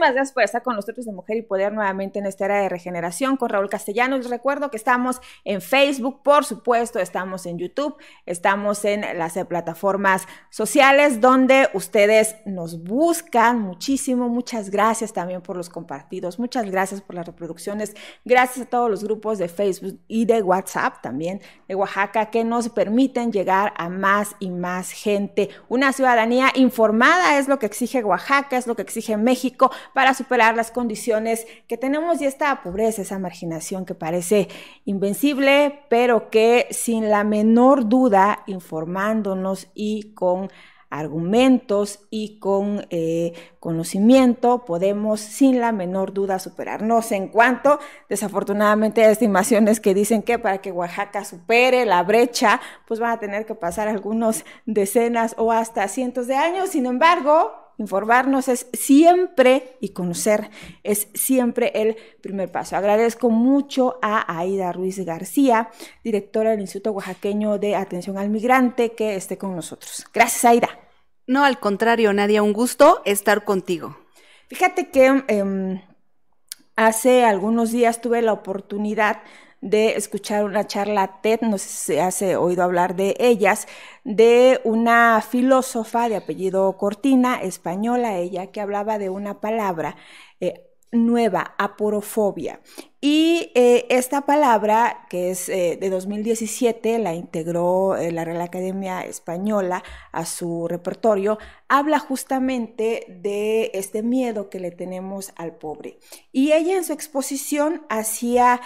Muchísimas gracias por estar con nosotros de Mujer y Poder nuevamente en esta era de regeneración con Raúl Castellano. Les recuerdo que estamos en Facebook, por supuesto, estamos en YouTube, estamos en las plataformas sociales donde ustedes nos buscan muchísimo. Muchas gracias también por los compartidos, muchas gracias por las reproducciones, gracias a todos los grupos de Facebook y de WhatsApp también de Oaxaca que nos permiten llegar a más y más gente. Una ciudadanía informada es lo que exige Oaxaca, es lo que exige México para superar las condiciones que tenemos y esta pobreza, esa marginación que parece invencible, pero que sin la menor duda, informándonos y con argumentos y con eh, conocimiento podemos sin la menor duda superarnos en cuanto desafortunadamente hay estimaciones que dicen que para que Oaxaca supere la brecha pues van a tener que pasar algunos decenas o hasta cientos de años sin embargo informarnos es siempre y conocer es siempre el primer paso. Agradezco mucho a Aida Ruiz García, directora del Instituto Oaxaqueño de Atención al Migrante, que esté con nosotros. Gracias, Aida. No, al contrario, Nadia, un gusto estar contigo. Fíjate que em, hace algunos días tuve la oportunidad de escuchar una charla TED, no sé si se ha oído hablar de ellas, de una filósofa de apellido Cortina, española ella, que hablaba de una palabra eh, nueva, aporofobia. Y eh, esta palabra, que es eh, de 2017, la integró eh, la Real Academia Española a su repertorio, habla justamente de este miedo que le tenemos al pobre. Y ella en su exposición hacía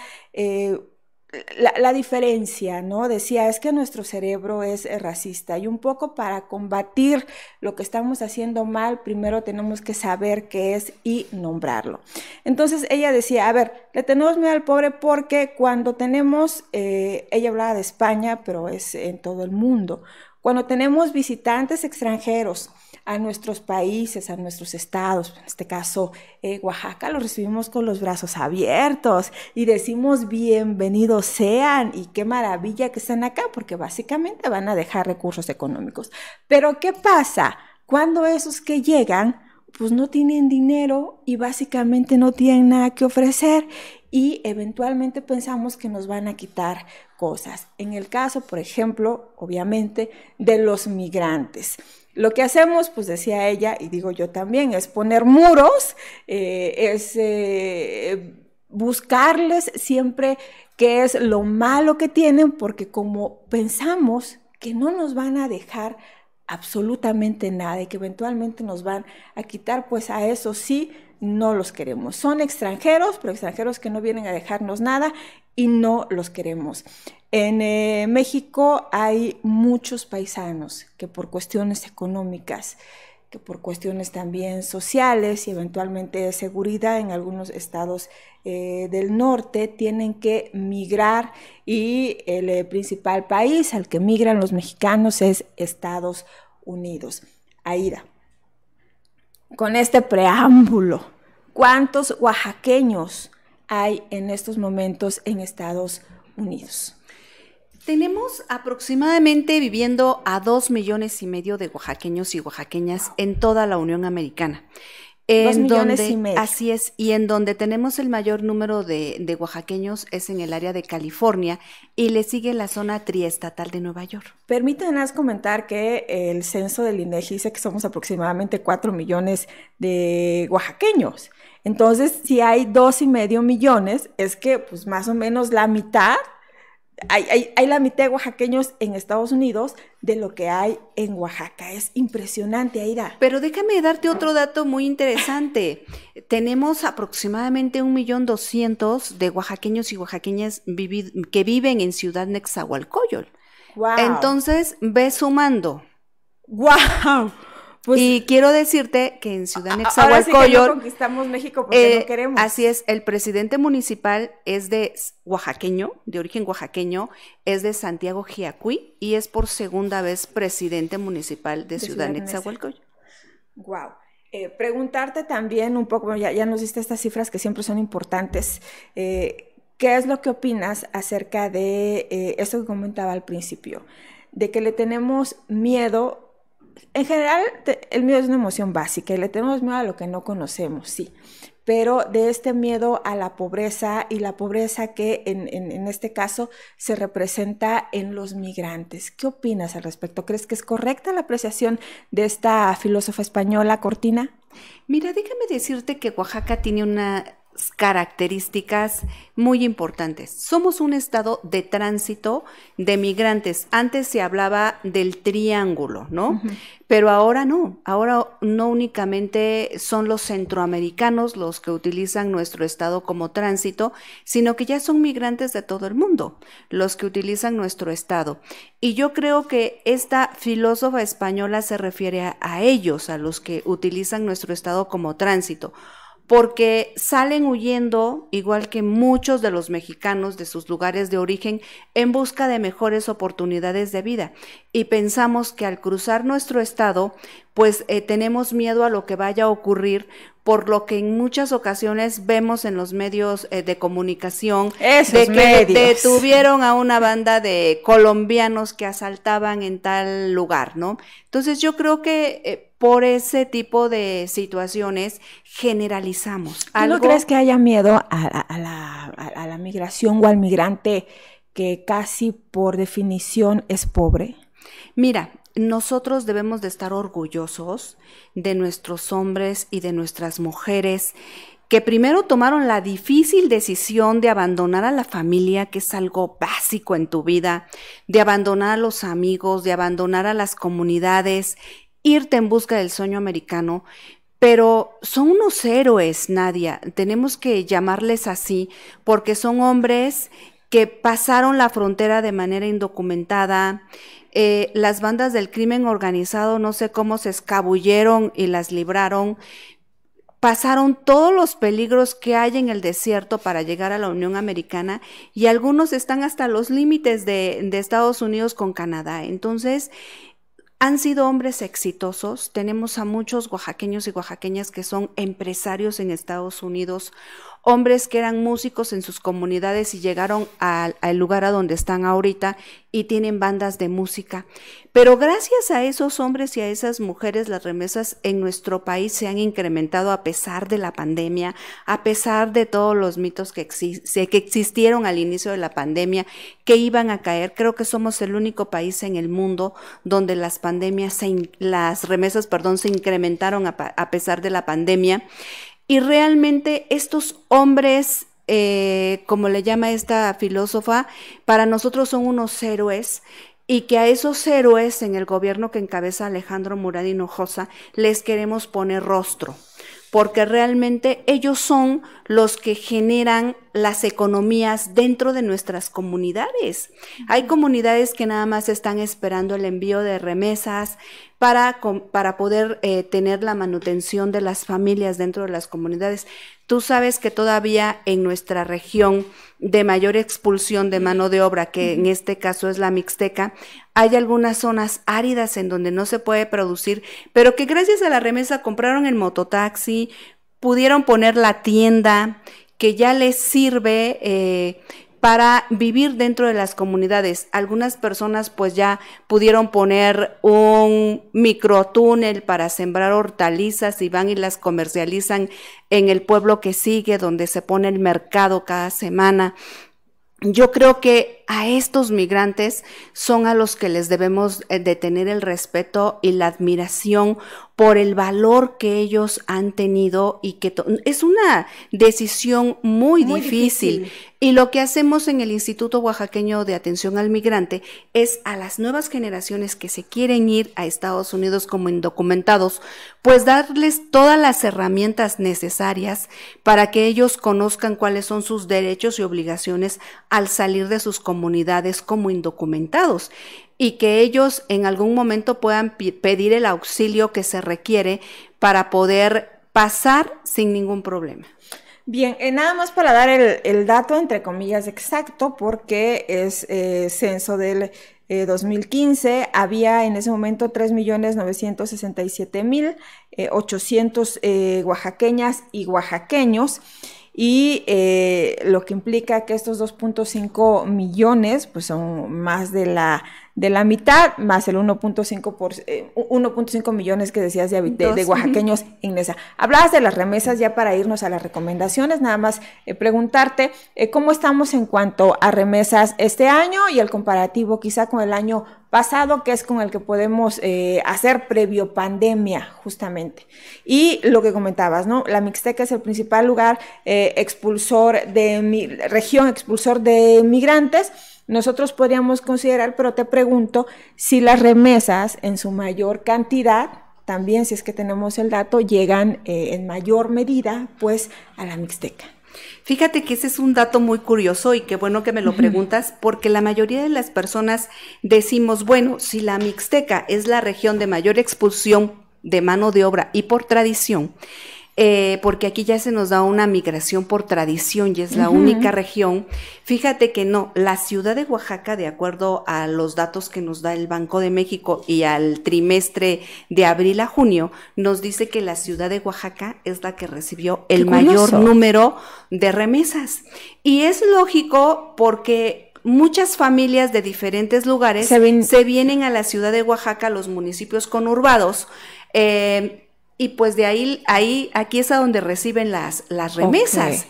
la, diferencia, ¿no? Decía, es que nuestro cerebro es eh, racista y un poco para combatir lo que estamos haciendo mal, primero tenemos que saber qué es y nombrarlo. Entonces ella decía, a ver, le tenemos miedo al pobre porque cuando tenemos, eh, ella hablaba de España, pero es en todo el mundo, cuando tenemos visitantes extranjeros, a nuestros países, a nuestros estados, en este caso eh, Oaxaca, los recibimos con los brazos abiertos y decimos bienvenidos sean y qué maravilla que están acá porque básicamente van a dejar recursos económicos. Pero ¿qué pasa cuando esos que llegan pues no tienen dinero y básicamente no tienen nada que ofrecer y eventualmente pensamos que nos van a quitar cosas. En el caso, por ejemplo, obviamente, de los migrantes. Lo que hacemos, pues decía ella, y digo yo también, es poner muros, eh, es eh, buscarles siempre qué es lo malo que tienen, porque como pensamos que no nos van a dejar absolutamente nada y que eventualmente nos van a quitar, pues a eso sí no los queremos. Son extranjeros, pero extranjeros que no vienen a dejarnos nada y no los queremos. En eh, México hay muchos paisanos que por cuestiones económicas por cuestiones también sociales y eventualmente de seguridad en algunos estados eh, del norte tienen que migrar y el eh, principal país al que migran los mexicanos es Estados Unidos. Aida, con este preámbulo, ¿cuántos oaxaqueños hay en estos momentos en Estados Unidos? Tenemos aproximadamente viviendo a dos millones y medio de oaxaqueños y oaxaqueñas en toda la Unión Americana. dos millones y medio. Así es, y en donde tenemos el mayor número de, oaxaqueños es en el área de California y le sigue la zona triestatal de Nueva York. Permítanme comentar que el censo del INEGI dice que somos aproximadamente cuatro millones de oaxaqueños. Entonces, si hay dos y medio millones, es que pues más o menos la mitad hay, hay, hay, la mitad de oaxaqueños en Estados Unidos de lo que hay en Oaxaca. Es impresionante, Aida. Pero déjame darte otro dato muy interesante. Tenemos aproximadamente un millón doscientos de oaxaqueños y oaxaqueñas que viven en Ciudad Nexahualcoyol. Wow. Entonces, ve sumando. ¡Wow! Pues, y quiero decirte que en Ciudad Nexahualcóyotl... Sí conquistamos México porque eh, queremos. Así es, el presidente municipal es de oaxaqueño, de origen oaxaqueño, es de Santiago Giacuy y es por segunda vez presidente municipal de, Ciudad, Wow. Eh, preguntarte también un poco, ya, nos diste estas cifras que siempre son importantes. Eh, ¿Qué es lo que opinas acerca de esto que comentaba al principio? De que le tenemos miedo en general, el miedo es una emoción básica y le tenemos miedo a lo que no conocemos, sí. Pero de este miedo a la pobreza y la pobreza que en, en este caso se representa en los migrantes. ¿Qué opinas al respecto? ¿Crees que es correcta la apreciación de esta filósofa española, Cortina? Mira, déjame decirte que Oaxaca tiene una características muy importantes. Somos un estado de tránsito de migrantes. Antes se hablaba del triángulo, ¿no? Pero ahora no. Ahora no únicamente son los centroamericanos los que utilizan nuestro estado como tránsito, sino que ya son migrantes de todo el mundo los que utilizan nuestro estado. Y yo creo que esta filósofa española se refiere a ellos, a los que utilizan nuestro estado como tránsito porque salen huyendo, igual que muchos de los mexicanos de sus lugares de origen, en busca de mejores oportunidades de vida. Y pensamos que al cruzar nuestro estado, pues eh, tenemos miedo a lo que vaya a ocurrir, por lo que en muchas ocasiones vemos en los medios eh, de comunicación de que detuvieron a una banda de colombianos que asaltaban en tal lugar, ¿no? Entonces yo creo que... Eh, por ese tipo de situaciones generalizamos. ¿Tú no crees que haya miedo a, la, a la migración o al migrante que casi por definición es pobre? Mira, nosotros debemos de estar orgullosos de nuestros hombres y de nuestras mujeres que primero tomaron la difícil decisión de abandonar a la familia, que es algo básico en tu vida, de abandonar a los amigos, de abandonar a las comunidades irte en busca del sueño americano, pero son unos héroes, Nadia. Tenemos que llamarles así porque son hombres que pasaron la frontera de manera indocumentada. Eh, las bandas del crimen organizado no sé cómo se escabulleron y las libraron. Pasaron todos los peligros que hay en el desierto para llegar a la Unión Americana y algunos están hasta los límites de Estados Unidos con Canadá. Entonces, han sido hombres exitosos. Tenemos a muchos oaxaqueños y oaxaqueñas que son empresarios en Estados Unidos, hombres que eran músicos en sus comunidades y llegaron al, lugar a donde están ahorita y tienen bandas de música. Pero gracias a esos hombres y a esas mujeres, las remesas en nuestro país se han incrementado a pesar de la pandemia, a pesar de todos los mitos que, que existieron al inicio de la pandemia, que iban a caer. Creo que somos el único país en el mundo donde las pandemia, las remesas, perdón, se incrementaron a, pesar de la pandemia. Y realmente estos hombres, eh, como le llama esta filósofa, para nosotros son unos héroes y que a esos héroes en el gobierno que encabeza Alejandro Murad Hinojosa les queremos poner rostro, porque realmente ellos son los que generan las economías dentro de nuestras comunidades. Hay comunidades que nada más están esperando el envío de remesas para, para poder eh, tener la manutención de las familias dentro de las comunidades. Tú sabes que todavía en nuestra región de mayor expulsión de mano de obra, que en este caso es la Mixteca, hay algunas zonas áridas en donde no se puede producir, pero que gracias a la remesa compraron el mototaxi, pudieron poner la tienda que ya les sirve eh, para vivir dentro de las comunidades. Algunas personas pues ya pudieron poner un microtúnel para sembrar hortalizas y van y las comercializan en el pueblo que sigue, donde se pone el mercado cada semana. Yo creo que a estos migrantes son a los que les debemos eh, de tener el respeto y la admiración por el valor que ellos han tenido y que es una decisión muy, difícil. Y lo que hacemos en el Instituto Oaxaqueño de Atención al Migrante es a las nuevas generaciones que se quieren ir a Estados Unidos como indocumentados, pues darles todas las herramientas necesarias para que ellos conozcan cuáles son sus derechos y obligaciones al salir de sus comunidades comunidades como indocumentados y que ellos en algún momento puedan pedir el auxilio que se requiere para poder pasar sin ningún problema. Bien, eh, nada más para dar el, dato entre comillas exacto, porque es eh, censo del 2015, eh, había en ese momento 3.967.800 oaxaqueñas y oaxaqueños y eh, lo que implica que estos 2.5 millones pues son más de la de la mitad más el 1.5 1.5 eh, millones que decías de, de, oaxaqueños en Hablabas de las remesas ya para irnos a las recomendaciones, nada más eh, preguntarte eh, cómo estamos en cuanto a remesas este año y el comparativo quizá con el año pasado, que es con el que podemos hacer previo pandemia justamente. Y lo que comentabas, ¿no? La Mixteca es el principal lugar expulsor de mi región expulsor de migrantes nosotros podríamos considerar, pero te pregunto si las remesas en su mayor cantidad, también si es que tenemos el dato, llegan eh, en mayor medida pues a la Mixteca. Fíjate que ese es un dato muy curioso y qué bueno que me lo preguntas, porque la mayoría de las personas decimos, bueno, si la Mixteca es la región de mayor expulsión de mano de obra y por tradición, eh, porque aquí ya se nos da una migración por tradición y es la única región. Fíjate que no, la ciudad de Oaxaca, de acuerdo a los datos que nos da el Banco de México y al trimestre de abril a junio, nos dice que la ciudad de Oaxaca es la que recibió el mayor número de remesas. Y es lógico porque muchas familias de diferentes lugares se, se vienen a la ciudad de Oaxaca, los municipios conurbados. Eh, y pues de ahí, ahí aquí es a donde reciben las, las remesas.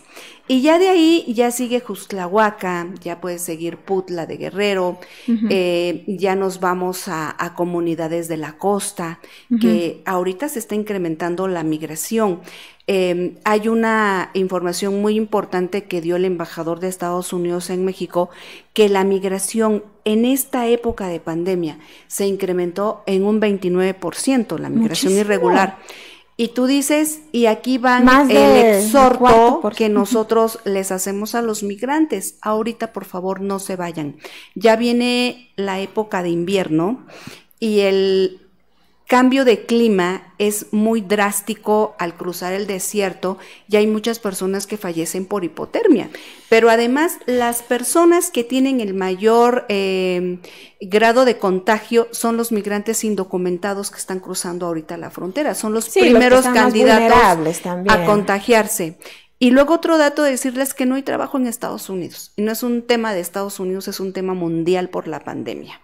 Y ya de ahí ya sigue Juzclahuaca, ya puede seguir Putla de Guerrero, eh, ya nos vamos a, comunidades de la costa, que ahorita se está incrementando la migración. Em, hay una información muy importante que dio el embajador de Estados Unidos en México, que la migración en esta época de pandemia se incrementó en un 29%, la migración irregular. Y tú dices, y aquí van el exhorto que nosotros les hacemos a los migrantes. Ahorita, por favor, no se vayan. Ya viene la época de invierno y el cambio de clima es muy drástico al cruzar el desierto y hay muchas personas que fallecen por hipotermia. Pero además las personas que tienen el mayor em, grado de contagio son los migrantes indocumentados que están cruzando ahorita la frontera. Son los primeros candidatos a contagiarse. Y luego otro dato de decirles que no hay trabajo en Estados Unidos. Y no es un tema de Estados Unidos, es un tema mundial por la pandemia.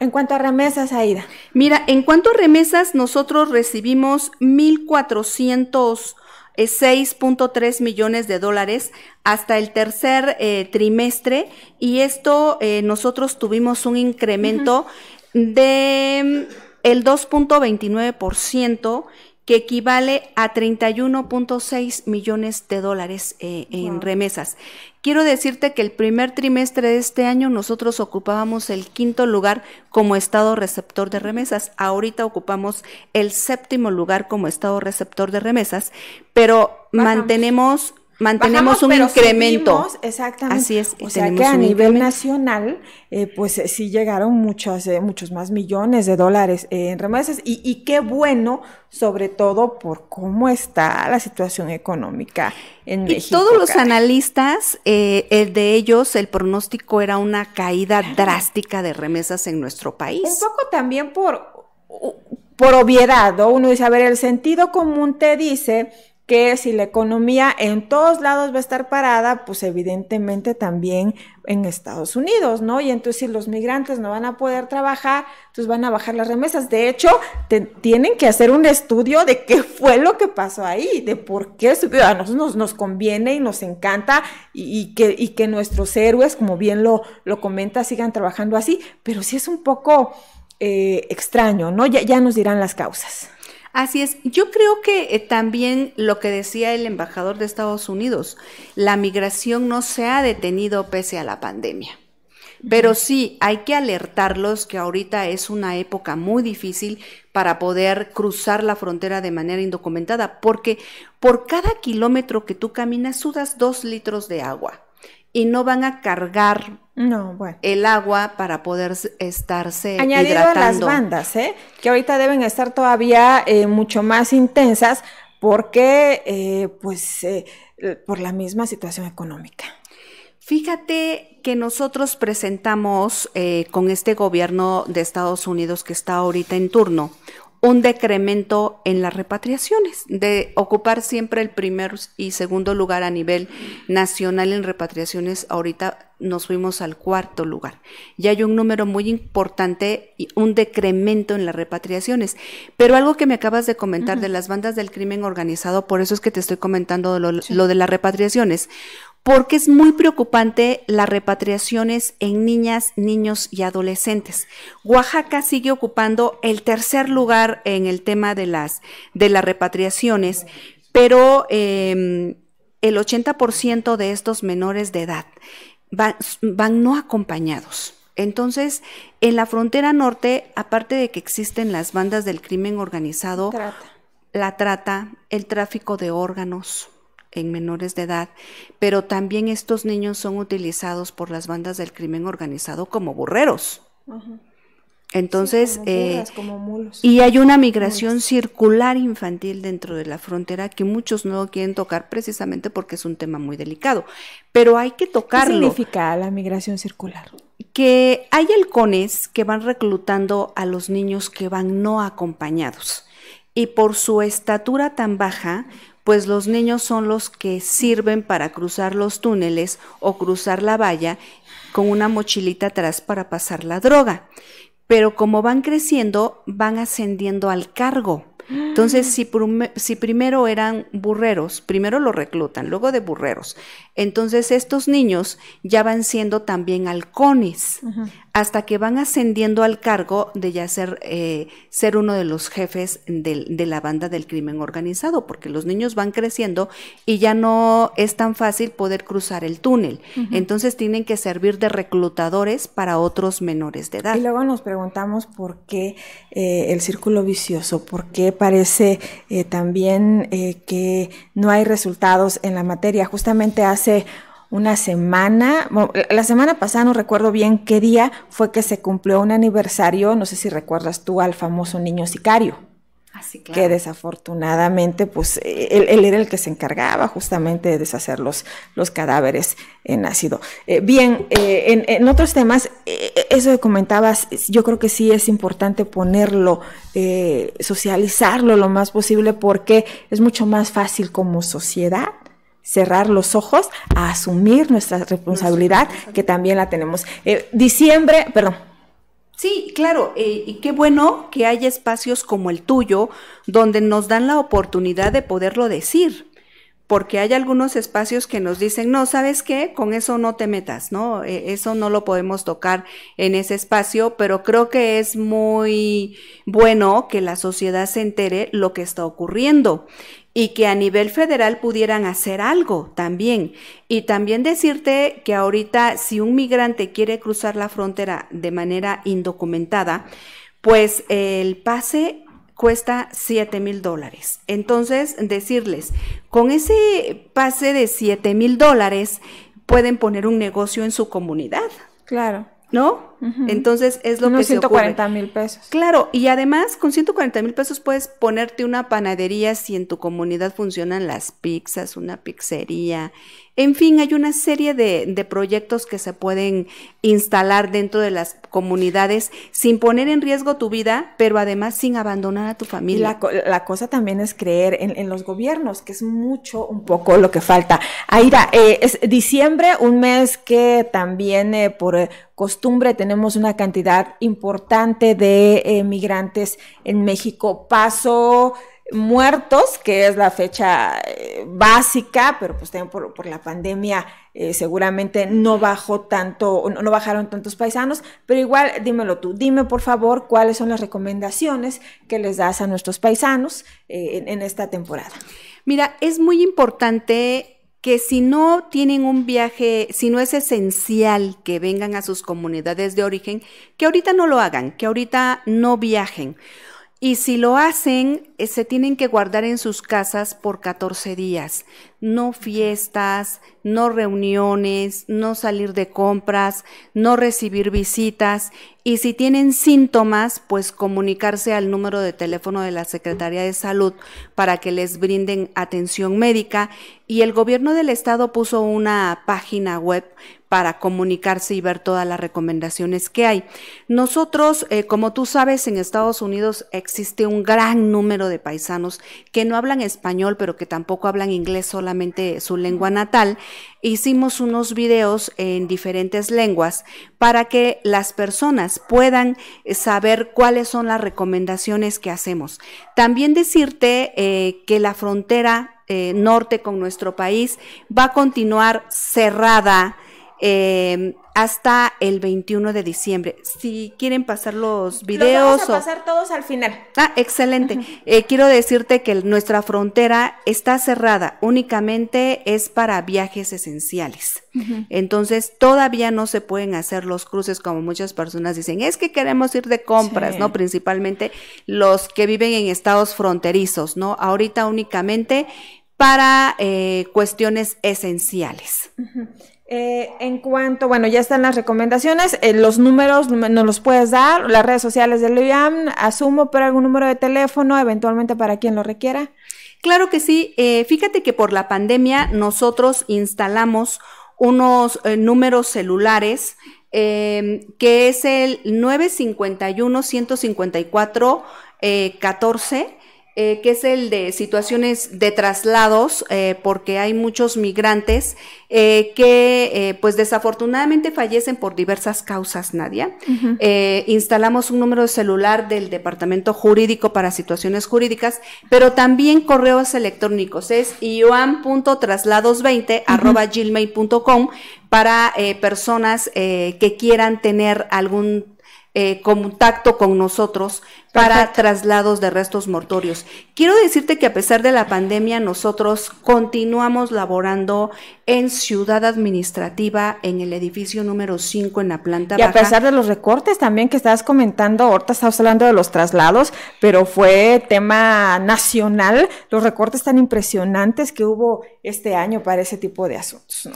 En cuanto a remesas, Aida. Mira, en cuanto a remesas, nosotros recibimos 1.406.3 millones de dólares hasta el tercer eh, trimestre y esto eh, nosotros tuvimos un incremento de mm, el 2.29% que equivale a 31.6 millones de dólares eh, en remesas. Quiero decirte que el primer trimestre de este año nosotros ocupábamos el quinto lugar como estado receptor de remesas. Ahorita ocupamos el séptimo lugar como estado receptor de remesas, pero mantenemos mantenemos un incremento. exactamente. Así es. O sea que a nivel nacional, eh, pues eh, sí llegaron muchos, eh, muchos más millones de dólares eh, en remesas y, qué bueno, sobre todo por cómo está la situación económica en y Todos los analistas, el de ellos, el pronóstico era una caída drástica de remesas en nuestro país. Un poco también por por obviedad, uno dice, a ver, el sentido común te dice que si la economía en todos lados va a estar parada, pues evidentemente también en Estados Unidos, ¿no? Y entonces si los migrantes no van a poder trabajar, pues van a bajar las remesas. De hecho, tienen que hacer un estudio de qué fue lo que pasó ahí, de por qué A nosotros nos, conviene y nos encanta y, que, nuestros héroes, como bien lo, lo comenta, sigan trabajando así, pero sí es un poco eh, extraño, ¿no? Ya, ya nos dirán las causas. Así es, yo creo que eh, también lo que decía el embajador de Estados Unidos, la migración no se ha detenido pese a la pandemia. Pero sí, hay que alertarlos que ahorita es una época muy difícil para poder cruzar la frontera de manera indocumentada, porque por cada kilómetro que tú caminas sudas dos litros de agua y no van a cargar el agua para poder estarse Añadido hidratando. las bandas, ¿eh? que ahorita deben estar todavía eh, mucho más intensas porque, eh, pues, eh, por la misma situación económica. Fíjate que nosotros presentamos con este gobierno de Estados Unidos que está ahorita en turno un decremento en las repatriaciones, de ocupar siempre el primer y segundo lugar a nivel nacional en repatriaciones, ahorita nos fuimos al cuarto lugar. y hay un número muy importante y un decremento en las repatriaciones. Pero algo que me acabas de comentar de las bandas del crimen organizado, por eso es que te estoy comentando lo de las repatriaciones porque es muy preocupante las repatriaciones en niñas, niños y adolescentes. Oaxaca sigue ocupando el tercer lugar en el tema de las, de las repatriaciones, pero em, el 80% de estos menores de edad van, no acompañados. Entonces, en la frontera norte, aparte de que existen las bandas del crimen organizado, la trata, el tráfico de órganos, en menores de edad, pero también estos niños son utilizados por las bandas del crimen organizado como burreros. Entonces, eh, y hay una migración circular infantil dentro de la frontera que muchos no quieren tocar precisamente porque es un tema muy delicado, pero hay que tocarlo. ¿Qué significa la migración circular? Que hay halcones que van reclutando a los niños que van no acompañados y por su estatura tan baja, pues los niños son los que sirven para cruzar los túneles o cruzar la valla con una mochilita atrás para pasar la droga. Pero como van creciendo, van ascendiendo al cargo. Entonces, si, si primero eran burreros, primero lo reclutan, luego de burreros. Entonces, estos niños ya van siendo también halcones, hasta que van ascendiendo al cargo de ya ser, eh, ser uno de los jefes de, la banda del crimen organizado, porque los niños van creciendo y ya no es tan fácil poder cruzar el túnel. Entonces, tienen que servir de reclutadores para otros menores de edad. Y luego nos preguntamos por qué eh, el círculo vicioso, por qué parece eh, también eh, que no hay resultados en la materia. Justamente hace una semana, la semana pasada no recuerdo bien qué día fue que se cumplió un aniversario, no sé si recuerdas tú al famoso niño sicario. Ah, que desafortunadamente pues él, era el que se encargaba justamente de deshacer los, los cadáveres en ácido. Eh, bien, eh, en, otros temas, eh, eso que comentabas, yo creo que sí es importante ponerlo, socializarlo lo más posible porque es mucho más fácil como sociedad cerrar los ojos a asumir nuestra responsabilidad, que también la tenemos. diciembre, perdón, Sí, claro, eh, y qué bueno que haya espacios como el tuyo donde nos dan la oportunidad de poderlo decir, porque hay algunos espacios que nos dicen, no, ¿sabes qué? Con eso no te metas, ¿no? E, eso no lo podemos tocar en ese espacio, pero creo que es muy bueno que la sociedad se entere lo que está ocurriendo y que a nivel federal pudieran hacer algo también. Y también decirte que ahorita si un migrante quiere cruzar la frontera de manera indocumentada, pues el pase cuesta 7 mil dólares. Entonces, decirles, con ese pase de 7 mil dólares pueden poner un negocio en su comunidad. Claro. ¿No? Entonces es lo Unos que... 140 mil pesos. Claro, y además con 140 mil pesos puedes ponerte una panadería si en tu comunidad funcionan las pizzas, una pizzería. En fin, hay una serie de, proyectos que se pueden instalar dentro de las comunidades sin poner en riesgo tu vida, pero además sin abandonar a tu familia. la, cosa también es creer en, los gobiernos, que es mucho, un poco lo que falta. Aira, eh, es diciembre, un mes que también eh, por eh, costumbre tenemos tenemos una cantidad importante de eh, migrantes en México. Paso muertos, que es la fecha eh, básica, pero pues también por, la pandemia eh, seguramente no bajó tanto, no, bajaron tantos paisanos, pero igual dímelo tú, dime por favor cuáles son las recomendaciones que les das a nuestros paisanos en esta temporada. Mira, es muy importante que si no tienen un viaje, si no es esencial que vengan a sus comunidades de origen, que ahorita no lo hagan, que ahorita no viajen. Y si lo hacen, eh, se tienen que guardar en sus casas por 14 días no fiestas, no reuniones, no salir de compras, no recibir visitas y si tienen síntomas, pues comunicarse al número de teléfono de la Secretaría de Salud para que les brinden atención médica y el gobierno del estado puso una página web para comunicarse y ver todas las recomendaciones que hay. Nosotros, eh, como tú sabes, en Estados Unidos existe un gran número de paisanos que no hablan español, pero que tampoco hablan inglés solamente su lengua natal, hicimos unos videos en diferentes lenguas para que las personas puedan saber cuáles son las recomendaciones que hacemos. También decirte eh, que la frontera eh, norte con nuestro país va a continuar cerrada Em, hasta el 21 de diciembre. Si quieren pasar los videos. Los vamos a pasar todos al final. Ah, excelente. Eh, quiero decirte que nuestra frontera está cerrada, únicamente es para viajes esenciales. Entonces, todavía no se pueden hacer los cruces como muchas personas dicen. Es que queremos ir de compras, ¿no? Principalmente los que viven en estados fronterizos, ¿no? Ahorita únicamente para eh, cuestiones esenciales. Eh, en cuanto, bueno, ya están las recomendaciones, eh, los números nos los puedes dar, las redes sociales de IAM, asumo, pero algún número de teléfono, eventualmente para quien lo requiera. Claro que sí, eh, fíjate que por la pandemia nosotros instalamos unos números celulares em, que es el 951 154 14 eh, que es el de situaciones de traslados, eh, porque hay muchos migrantes eh, que pues desafortunadamente fallecen por diversas causas, Nadia. instalamos un número de celular del Departamento Jurídico para Situaciones Jurídicas, pero también correos electrónicos, es ioan.traslados20 traslados gmail.com para personas que quieran tener algún contacto con nosotros para traslados de restos mortuorios. Quiero decirte que a pesar de la pandemia, nosotros continuamos laborando en Ciudad Administrativa, en el edificio número 5, en la planta baja. Y a pesar de los recortes también que estabas comentando, ahorita estabas hablando de los traslados, pero fue tema nacional, los recortes tan impresionantes que hubo este año para ese tipo de asuntos.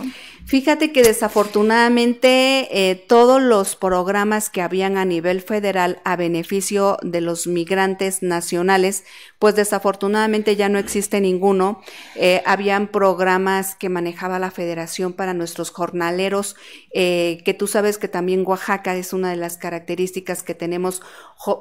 Fíjate que desafortunadamente eh, todos los programas que habían a nivel federal a beneficio de los migrantes nacionales, pues desafortunadamente ya no existe ninguno. Eh, habían programas que manejaba la federación para nuestros jornaleros, eh, que tú sabes que también Oaxaca es una de las características que tenemos,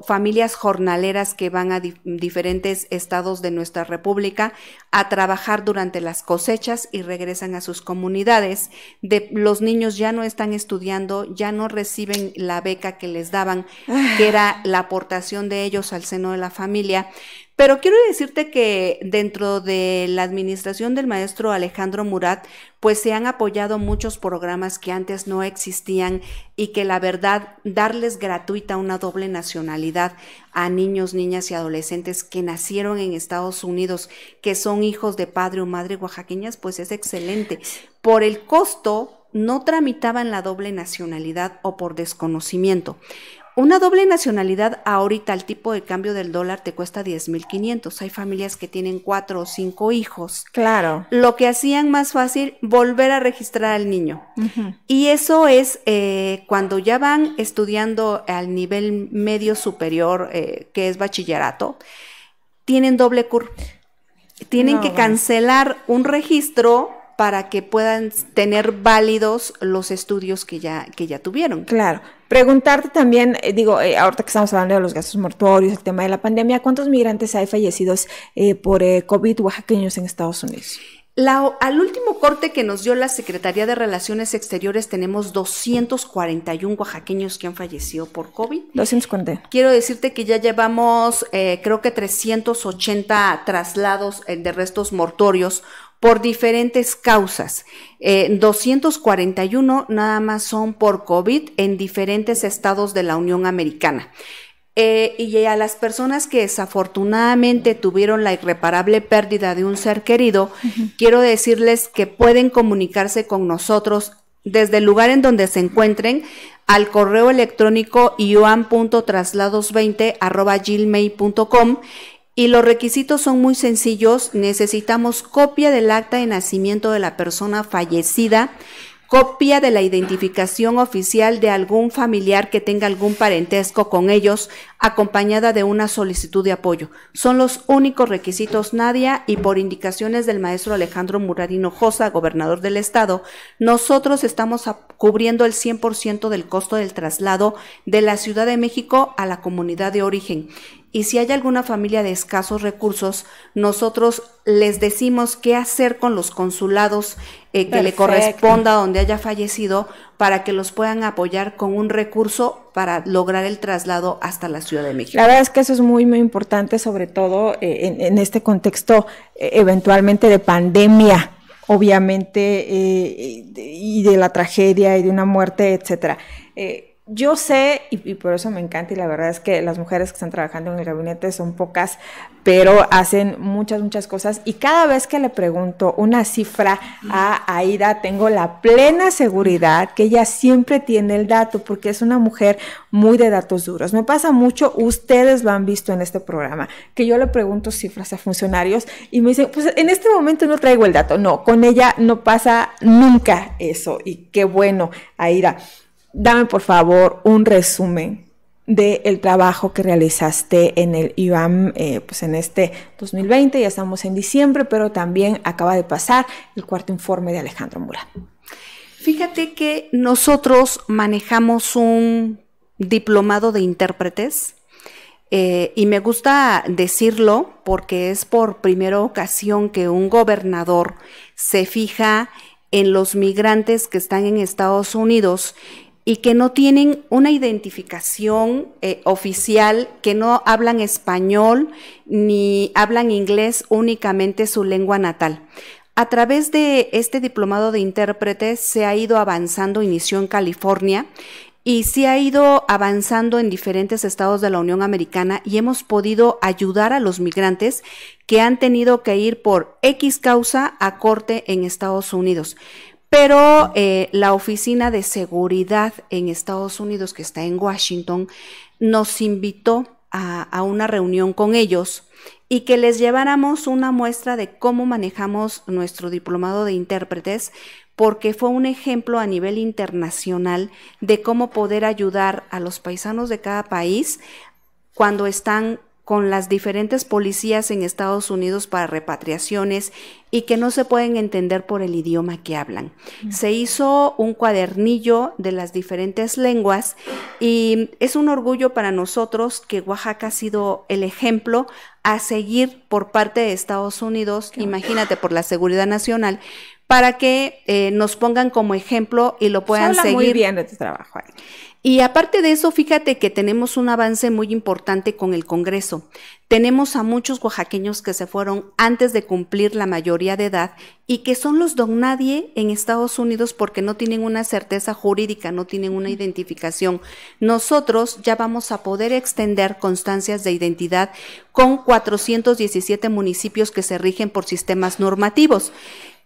familias jornaleras que van a diferentes estados de nuestra república a trabajar durante las cosechas y regresan a sus comunidades. De, los niños ya no están estudiando, ya no reciben la beca que les daban, que ah. era la aportación de ellos al seno de la familia. Pero quiero decirte que dentro de la administración del maestro Alejandro Murat, pues se han apoyado muchos programas que antes no existían y que la verdad, darles gratuita una doble nacionalidad a niños, niñas y adolescentes que nacieron en Estados Unidos, que son hijos de padre o madre oaxaqueñas, pues es excelente. Por el costo, no tramitaban la doble nacionalidad o por desconocimiento. Una doble nacionalidad ahorita el tipo de cambio del dólar te cuesta 10.500. Hay familias que tienen cuatro o cinco hijos. Claro. Lo que hacían más fácil, volver a registrar al niño. Y eso es eh, cuando ya van estudiando al nivel medio superior, eh, que es bachillerato, tienen doble CUR. Tienen que cancelar un registro para que puedan tener válidos los estudios que ya, que ya tuvieron. Claro. Preguntarte también, eh, digo, eh, ahorita que estamos hablando de los gastos mortuorios, el tema de la pandemia, ¿cuántos migrantes hay fallecidos eh, por COVID oaxaqueños en Estados Unidos? La, al último corte que nos dio la Secretaría de Relaciones Exteriores tenemos 241 oaxaqueños que han fallecido por COVID. 241. Quiero decirte que ya llevamos creo que 380 traslados de restos mortorios por diferentes causas. 241 eh, nada más son por COVID en diferentes estados de la Unión Americana. Eh, y a las personas que desafortunadamente tuvieron la irreparable pérdida de un ser querido, quiero decirles que pueden comunicarse con nosotros desde el lugar en donde se encuentren al correo electrónico ioan.traslados20 y los requisitos son muy sencillos. Necesitamos copia del acta de nacimiento de la persona fallecida, copia de la identificación oficial de algún familiar que tenga algún parentesco con ellos, acompañada de una solicitud de apoyo. Son los únicos requisitos, Nadia, y por indicaciones del maestro Alejandro Muradino Josa, gobernador del estado, nosotros estamos cubriendo el 100% del costo del traslado de la Ciudad de México a la comunidad de origen y si hay alguna familia de escasos recursos, nosotros les decimos qué hacer con los consulados eh, que le corresponda donde haya fallecido para que los puedan apoyar con un recurso para lograr el traslado hasta la Ciudad de México. La verdad es que eso es muy, muy importante, sobre todo eh, en, este contexto eh, eventualmente de pandemia obviamente, y de la tragedia y de una muerte, etcétera yo sé, y, por eso me encanta, y la verdad es que las mujeres que están trabajando en el gabinete son pocas, pero hacen muchas, muchas cosas. Y cada vez que le pregunto una cifra a Aida, tengo la plena seguridad que ella siempre tiene el dato, porque es una mujer muy de datos duros. Me pasa mucho, ustedes lo han visto en este programa, que yo le pregunto cifras a funcionarios y me dicen, pues en este momento no traigo el dato. No, con ella no pasa nunca eso. Y qué bueno, Aida dame por favor un resumen del trabajo que realizaste en el IBAM, eh, pues en este 2020, ya estamos en diciembre, pero también acaba de pasar el cuarto informe de Alejandro Mura. Fíjate que nosotros manejamos un diplomado de intérpretes eh, y me gusta decirlo porque es por primera ocasión que un gobernador se fija en los migrantes que están en Estados Unidos y que no tienen una identificación eh, oficial, que no hablan español ni hablan inglés, únicamente su lengua natal. A través de este diplomado de intérpretes se ha ido avanzando, inició en California y se ha ido avanzando en diferentes estados de la Unión Americana y hemos podido ayudar a los migrantes que han tenido que ir por X causa a corte en Estados Unidos pero eh, la Oficina de Seguridad en Estados Unidos, que está en Washington, nos invitó a, a una reunión con ellos y que les lleváramos una muestra de cómo manejamos nuestro diplomado de intérpretes, porque fue un ejemplo a nivel internacional de cómo poder ayudar a los paisanos de cada país cuando están con las diferentes policías en Estados Unidos para repatriaciones y que no se pueden entender por el idioma que hablan. Se hizo un cuadernillo de las diferentes lenguas y es un orgullo para nosotros que Oaxaca ha sido el ejemplo a seguir por parte de Estados Unidos, imagínate, por la seguridad nacional, para que eh, nos pongan como ejemplo y lo puedan seguir. muy bien de tu trabajo. Y aparte de eso, fíjate que tenemos un avance muy importante con el Congreso. Tenemos a muchos oaxaqueños que se fueron antes de cumplir la mayoría de edad y que son los don nadie en Estados Unidos porque no tienen una certeza jurídica, no tienen una identificación. Nosotros ya vamos a poder extender constancias de identidad con 417 municipios que se rigen por sistemas normativos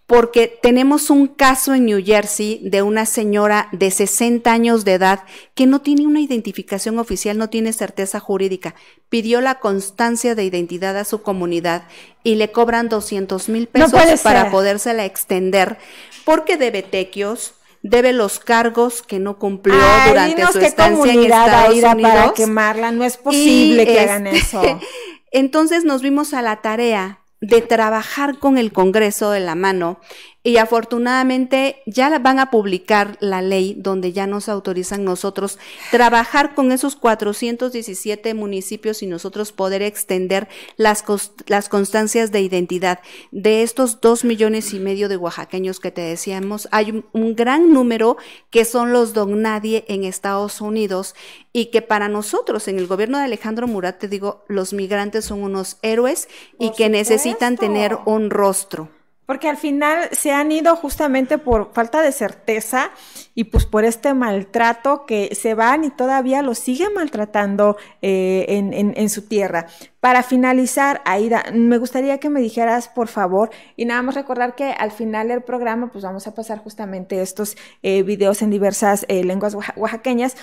porque tenemos un caso en New Jersey de una señora de 60 años de edad que no tiene una identificación oficial, no tiene certeza jurídica. Pidió la constancia de identidad a su comunidad y le cobran 200 mil pesos para podérsela extender porque debe tequios, debe los cargos que no cumplió durante su estancia en Estados Unidos. Para quemarla, no es posible que este, hagan eso. Entonces nos vimos a la tarea de trabajar con el Congreso de la mano y afortunadamente ya van a publicar la ley donde ya nos autorizan nosotros trabajar con esos 417 municipios y nosotros poder extender las, las constancias de identidad. De estos dos millones y medio de oaxaqueños que te decíamos, hay un, gran número que son los don nadie en Estados Unidos y que para nosotros en el gobierno de Alejandro Murat, te digo, los migrantes son unos héroes y que necesitan tener un rostro. Porque al final se han ido justamente por falta de certeza y pues por este maltrato que se van y todavía lo siguen maltratando eh, en, su tierra. Para finalizar, Aida, me gustaría que me dijeras, por favor, y nada más recordar que al final del programa pues vamos a pasar justamente estos eh, videos en diversas eh, lenguas oaxaqueñas,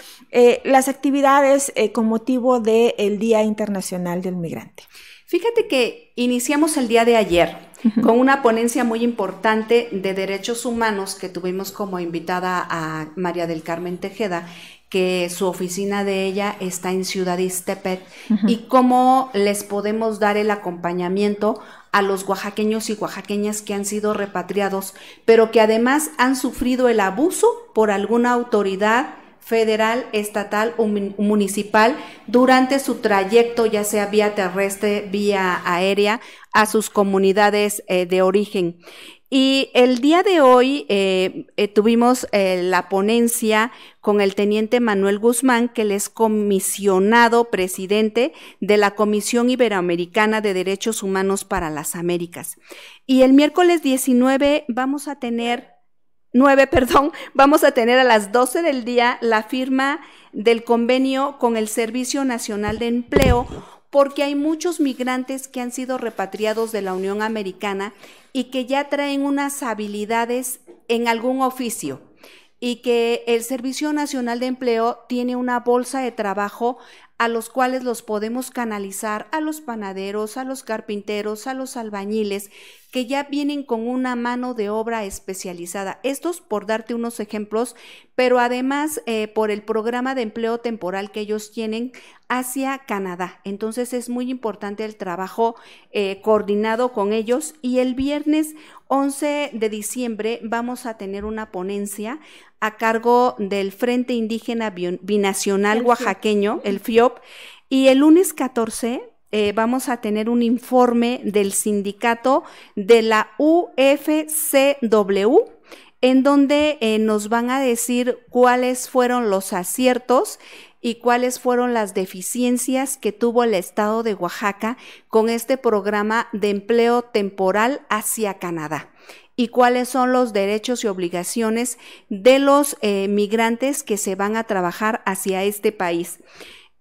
las actividades con motivo del Día Internacional del Migrante. Fíjate que iniciamos el día de ayer con una ponencia muy importante de derechos humanos que tuvimos como invitada a María del Carmen Tejeda, que su oficina de ella está en Ciudad Iztepet, y cómo les podemos dar el acompañamiento a los oaxaqueños y oaxaqueñas que han sido repatriados, pero que además han sufrido el abuso por alguna autoridad federal, estatal o municipal durante su trayecto, ya sea vía terrestre, vía aérea, a sus comunidades eh, de origen. Y el día de hoy eh, eh, tuvimos la ponencia con el teniente Manuel Guzmán, que él es comisionado presidente de la Comisión Iberoamericana de Derechos Humanos para las Américas. Y el miércoles 19 vamos a tener 9, perdón, vamos a tener a las 12 del día la firma del convenio con el Servicio Nacional de Empleo, porque hay muchos migrantes que han sido repatriados de la Unión Americana y que ya traen unas habilidades en algún oficio y que el Servicio Nacional de Empleo tiene una bolsa de trabajo a los cuales los podemos canalizar a los panaderos, a los carpinteros, a los albañiles, que ya vienen con una mano de obra especializada. Estos por darte unos ejemplos, pero además eh, por el programa de empleo temporal que ellos tienen, hacia Canadá. Entonces es muy importante el trabajo eh, coordinado con ellos y el viernes 11 de diciembre vamos a tener una ponencia a cargo del Frente Indígena Binacional Oaxaqueño, el FIOP, y el lunes 14 eh, vamos a tener un informe del sindicato de la UFCW en donde eh, nos van a decir cuáles fueron los aciertos y cuáles fueron las deficiencias que tuvo el Estado de Oaxaca con este programa de empleo temporal hacia Canadá y cuáles son los derechos y obligaciones de los eh, migrantes que se van a trabajar hacia este país.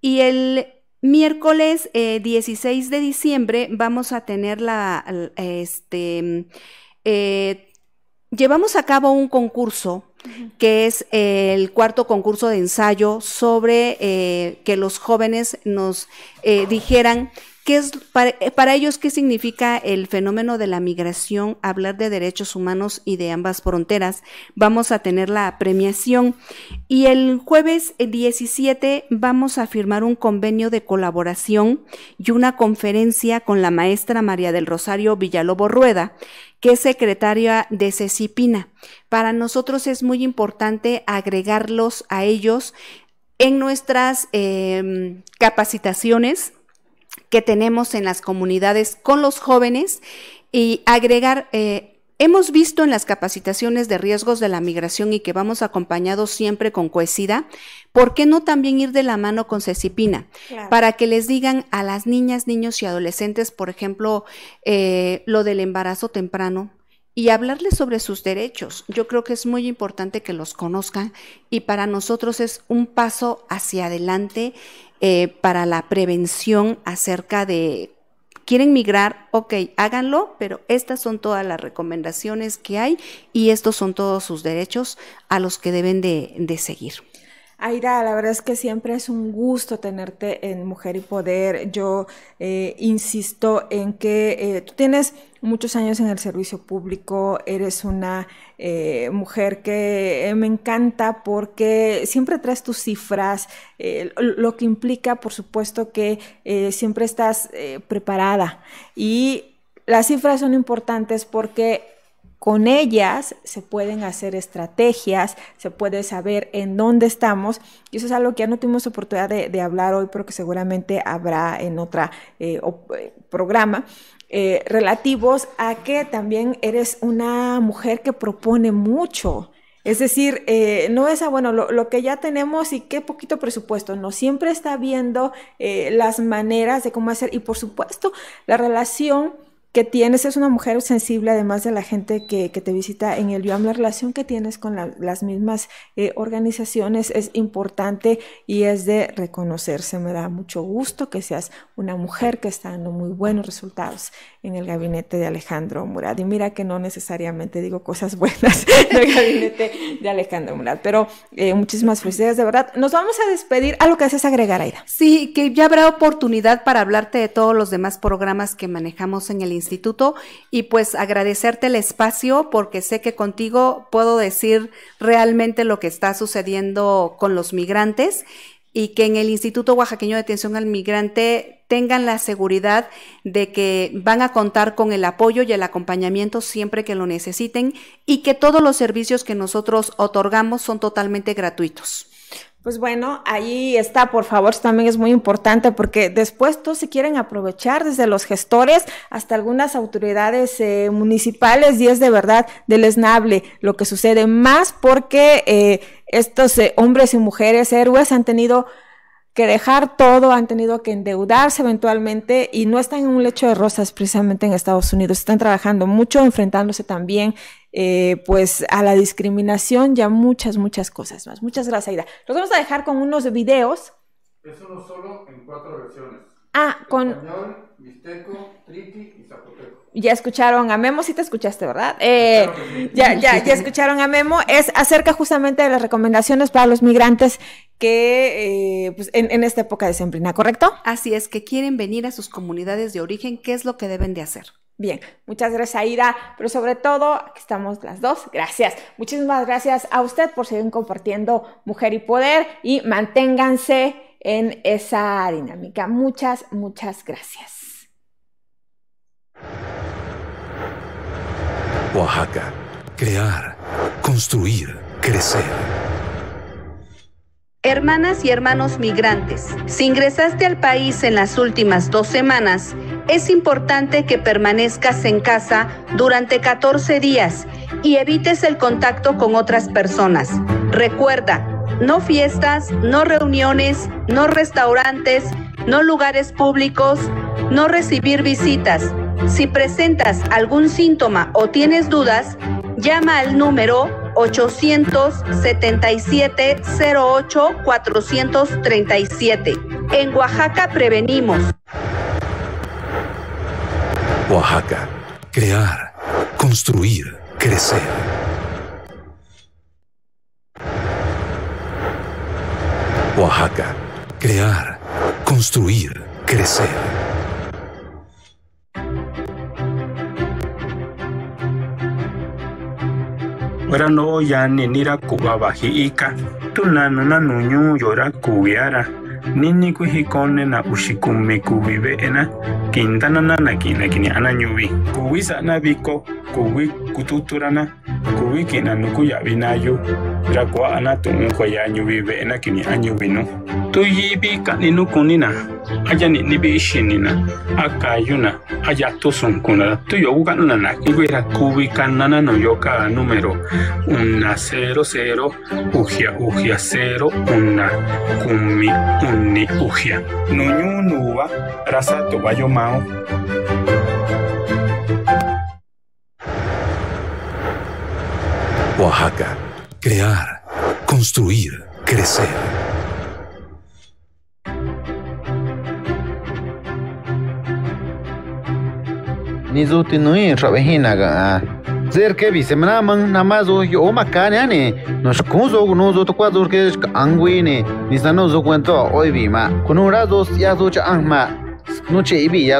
Y el miércoles 16 eh, de diciembre vamos a tener la, este, eh, llevamos a cabo un concurso que es eh, el cuarto concurso de ensayo sobre eh, que los jóvenes nos eh, dijeran es, eh, para, ellos, ¿qué significa el fenómeno de la migración? Hablar de derechos humanos y de ambas fronteras. Vamos a tener la premiación. Y el jueves 17 eh, vamos a firmar un convenio de colaboración y una conferencia con la maestra María del Rosario Villalobo Rueda, que es secretaria de CECIPINA. Para nosotros es muy importante agregarlos a ellos en nuestras em, capacitaciones que tenemos en las comunidades con los jóvenes y agregar... Eh, hemos visto en las capacitaciones de riesgos de la migración y que vamos acompañados siempre con Coesida, ¿por qué no también ir de la mano con Cecipina? Para que les digan a las niñas, niños y adolescentes, por ejemplo, eh, lo del embarazo temprano, y hablarles sobre sus derechos. Yo creo que es muy importante que los conozcan y para nosotros es un paso hacia adelante eh, para la prevención acerca de quieren migrar, ok, háganlo, pero estas son todas las recomendaciones que hay y estos son todos sus derechos a los que deben de seguir. Aira, la verdad es que siempre es un gusto tenerte en Mujer y Poder. Yo eh, insisto en que eh, tú tienes muchos años en el servicio público, eres una eh, mujer que me encanta porque siempre traes tus cifras, lo que implica, por supuesto, que siempre estás preparada. Y las cifras son importantes porque con ellas se pueden hacer estrategias, se puede saber en dónde estamos y eso es algo que ya no tuvimos oportunidad de, hablar hoy, pero que seguramente habrá en otro eh, eh, programa. Eh, relativos a que también eres una mujer que propone mucho, es decir, no es, ah, bueno, lo, que ya tenemos y qué poquito presupuesto, no, siempre está viendo las maneras de cómo hacer y por supuesto la relación que tienes, es una mujer sensible, además de la gente que, te visita en el BIOM, la relación que tienes con las mismas eh, organizaciones es importante y es de reconocerse. Me da mucho gusto que seas una mujer que está dando muy buenos resultados en el gabinete de Alejandro Murad. Y mira que no necesariamente digo cosas buenas del gabinete de Alejandro Murad, pero eh, muchísimas felicidades, de verdad. Nos vamos a despedir a lo que haces agregar, Aida. Sí, que ya habrá oportunidad para hablarte de todos los demás programas que manejamos en el Instituto instituto y pues agradecerte el espacio porque sé que contigo puedo decir realmente lo que está sucediendo con los migrantes y que en el Instituto Oaxaqueño de Atención al Migrante tengan la seguridad de que van a contar con el apoyo y el acompañamiento siempre que lo necesiten y que todos los servicios que nosotros otorgamos son totalmente gratuitos. Pues bueno, ahí está, por favor, también es muy importante porque después todos se quieren aprovechar desde los gestores hasta algunas autoridades eh, municipales y es de verdad deleznable lo que sucede, más porque eh, estos eh, hombres y mujeres héroes han tenido que dejar todo, han tenido que endeudarse eventualmente y no están en un lecho de rosas precisamente en Estados Unidos, están trabajando mucho, enfrentándose también eh, pues a la discriminación ya muchas, muchas cosas más. Muchas gracias, Aida. Los vamos a dejar con unos videos. Es uno solo en cuatro versiones. Ah, con... Español, mixteco, y zapoteco ya escucharon a Memo, sí te escuchaste, ¿verdad? Eh, ya, ya, ya escucharon a Memo, es acerca justamente de las recomendaciones para los migrantes que eh, pues en, en, esta época de Sembrina, ¿correcto? Así es, que quieren venir a sus comunidades de origen, ¿qué es lo que deben de hacer? Bien, muchas gracias Aida, pero sobre todo, aquí estamos las dos, gracias. Muchísimas gracias a usted por seguir compartiendo Mujer y Poder y manténganse en esa dinámica. Muchas, muchas gracias. Oaxaca, crear, construir, crecer. Hermanas y hermanos migrantes, si ingresaste al país en las últimas dos semanas, es importante que permanezcas en casa durante 14 días y evites el contacto con otras personas. Recuerda, no fiestas, no reuniones, no restaurantes, no lugares públicos, no recibir visitas. Si presentas algún síntoma o tienes dudas, llama al número 877-08-437. En Oaxaca prevenimos. Oaxaca. Crear. Construir. Crecer. Oaxaca. Crear. Construir. Crecer. ora no yani nira kuba bajiika tunana nuñu yora kubiara nini kuhikone na ushikumi kubibeena kintanana na kina kini ana nyubi kubisa na biko kuwi kututurana kuwi kina nuku ya nayu rakwa ana vive kwaya tu yibi kani nukunina aja ni nibi ishinina akayuna aja tusunkuna tu yogu kanuna na igwira kuwi no yoka número una cero cero ujia ujia cero una kumi uni ujia nuñu nuba rasato bayo mao Oaxaca. Crear, construir, crecer. Nizuti nui rabejina ga. Cerca bisemraman namazo yo Nos kunzo nuzo cuadro que anguine. Nisano cuento hoy bima. Con un ya angma. Noche ibi ya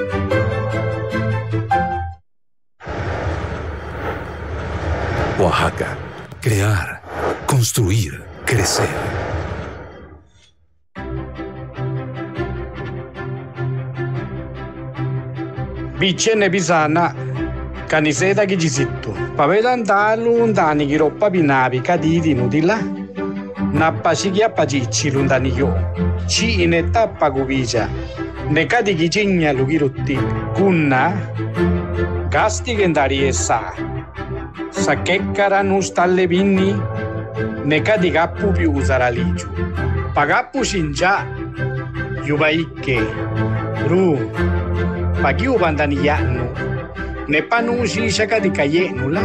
Oaxaca. Crear, construir, crecer. Vicene Pisana, caniseta que chisito. Pavela andalu di giropa binabi cadidi nudila. Napashigia pajichi lundaniyo. Chi ineta Ne Nekadi gicigna lugirutti. Kunna. Gasti gendariesa. sa che vini, ne sachekkara nustallevinni neka digappu biusaralichu pagappu shinja yubaikke ru pagiu bandaniyanu nepanu shishaka dikayenula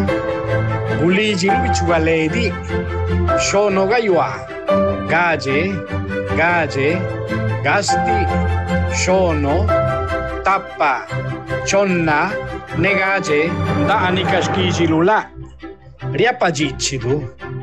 gulijiru bichugaledi sono yua gaje gaje gasti sono, tappa chonna negaje da anikashkijilula Maria a